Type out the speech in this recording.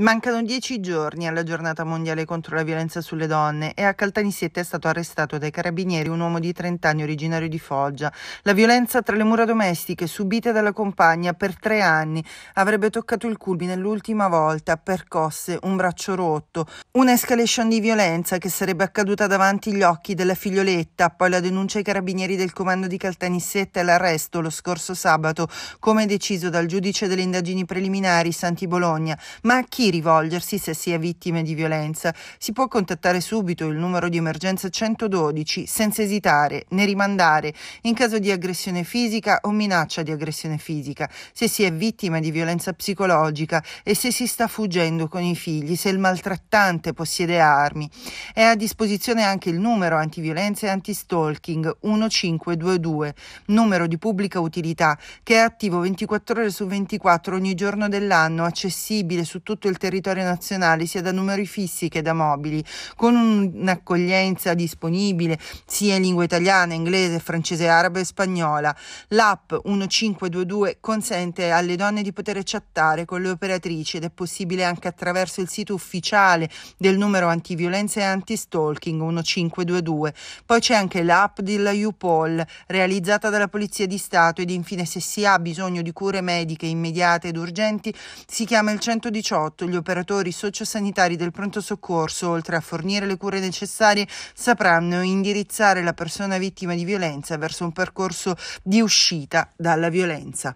Mancano dieci giorni alla giornata mondiale contro la violenza sulle donne e a Caltanissette è stato arrestato dai carabinieri un uomo di 30 anni originario di Foggia. La violenza tra le mura domestiche subita dalla compagna per tre anni avrebbe toccato il culmine l'ultima volta, percosse un braccio rotto, un'escalation di violenza che sarebbe accaduta davanti agli occhi della figlioletta, poi la denuncia ai carabinieri del comando di Caltanissette e l'arresto lo scorso sabato, come deciso dal giudice delle indagini preliminari Santi Bologna. Ma a chi rivolgersi se si è vittime di violenza. Si può contattare subito il numero di emergenza 112 senza esitare né rimandare in caso di aggressione fisica o minaccia di aggressione fisica, se si è vittima di violenza psicologica e se si sta fuggendo con i figli, se il maltrattante possiede armi. È a disposizione anche il numero antiviolenza e antistalking 1522, numero di pubblica utilità che è attivo 24 ore su 24 ogni giorno dell'anno, accessibile su tutto il territorio nazionale, sia da numeri fissi che da mobili, con un'accoglienza disponibile sia in lingua italiana, inglese, francese, arabo e spagnola. L'app 1522 consente alle donne di poter chattare con le operatrici ed è possibile anche attraverso il sito ufficiale del numero antiviolenza e anti-stalking 1522. Poi c'è anche l'app della UPOL realizzata dalla Polizia di Stato ed infine se si ha bisogno di cure mediche immediate ed urgenti si chiama il 118 gli operatori sociosanitari del pronto soccorso, oltre a fornire le cure necessarie, sapranno indirizzare la persona vittima di violenza verso un percorso di uscita dalla violenza.